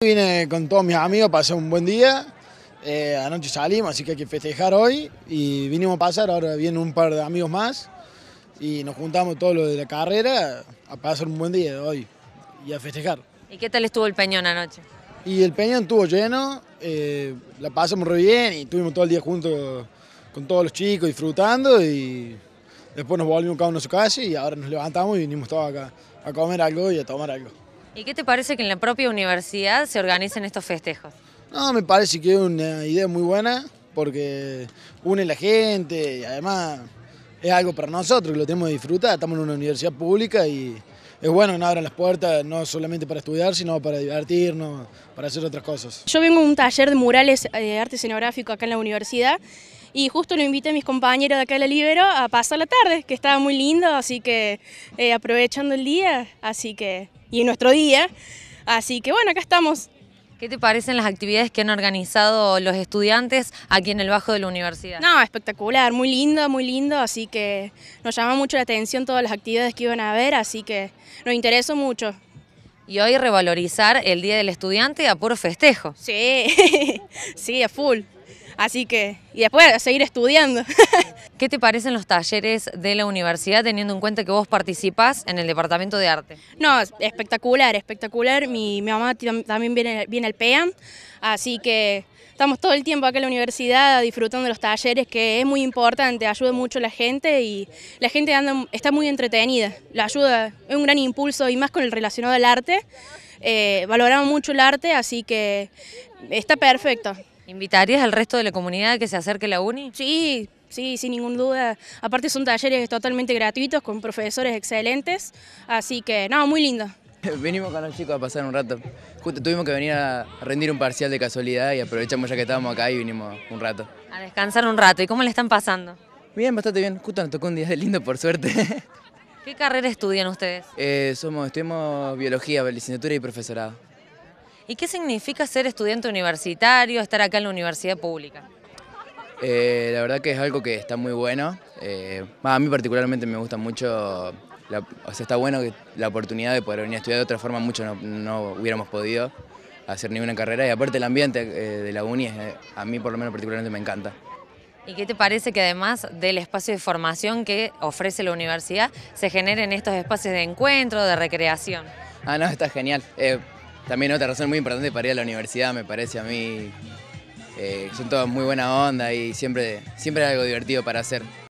Vine con todos mis amigos, pasar un buen día. Eh, anoche salimos, así que hay que festejar hoy. Y vinimos a pasar, ahora vienen un par de amigos más. Y nos juntamos todos los de la carrera a pasar un buen día hoy y a festejar. ¿Y qué tal estuvo el Peñón anoche? Y el Peñón estuvo lleno, eh, la pasamos re bien y estuvimos todo el día juntos con todos los chicos disfrutando y después nos volvimos cada uno a su casa y ahora nos levantamos y vinimos todos acá a comer algo y a tomar algo. ¿Y qué te parece que en la propia universidad se organicen estos festejos? No, me parece que es una idea muy buena porque une la gente y además es algo para nosotros que lo tenemos que disfrutar. Estamos en una universidad pública y es bueno que nos abran las puertas no solamente para estudiar, sino para divertirnos, para hacer otras cosas. Yo vengo a un taller de murales eh, de arte escenográfico acá en la universidad y justo lo invité a mis compañeros de acá de la Libero a pasar la tarde, que estaba muy lindo, así que eh, aprovechando el día, así que, y nuestro día, así que bueno, acá estamos. ¿Qué te parecen las actividades que han organizado los estudiantes aquí en el Bajo de la Universidad? No, espectacular, muy lindo, muy lindo, así que nos llama mucho la atención todas las actividades que iban a ver, así que nos interesó mucho. Y hoy revalorizar el Día del Estudiante a puro festejo. Sí, sí, a full. Así que, y después seguir estudiando. ¿Qué te parecen los talleres de la universidad teniendo en cuenta que vos participás en el departamento de arte? No, espectacular, espectacular. Mi, mi mamá también viene, viene al PEAM, así que estamos todo el tiempo acá en la universidad disfrutando de los talleres, que es muy importante, ayuda mucho a la gente y la gente está muy entretenida. La ayuda es un gran impulso y más con el relacionado al arte. Eh, valoramos mucho el arte, así que está perfecto. ¿Invitarías al resto de la comunidad que se acerque a la uni? Sí, sí, sin ningún duda. Aparte son talleres totalmente gratuitos con profesores excelentes, así que no, muy lindo. Venimos con los chicos a pasar un rato. Justo tuvimos que venir a rendir un parcial de casualidad y aprovechamos ya que estábamos acá y vinimos un rato. A descansar un rato. ¿Y cómo le están pasando? Bien, bastante bien. Justo nos tocó un día de lindo, por suerte. ¿Qué carrera estudian ustedes? Eh, somos, estudiamos biología, licenciatura y profesorado. ¿Y qué significa ser estudiante universitario, estar acá en la universidad pública? Eh, la verdad que es algo que está muy bueno. Eh, a mí particularmente me gusta mucho, o sea, está bueno que la oportunidad de poder venir a estudiar de otra forma, mucho no, hubiéramos podido hacer ninguna carrera. Y aparte el ambiente eh, de la uni, a mí por lo menos particularmente me encanta. ¿Y qué te parece que además del espacio de formación que ofrece la universidad, se generen estos espacios de encuentro, de recreación? Ah, no, está genial. También otra razón muy importante para ir a la universidad, me parece a mí. Eh, son todos muy buena onda y siempre, siempre algo divertido para hacer.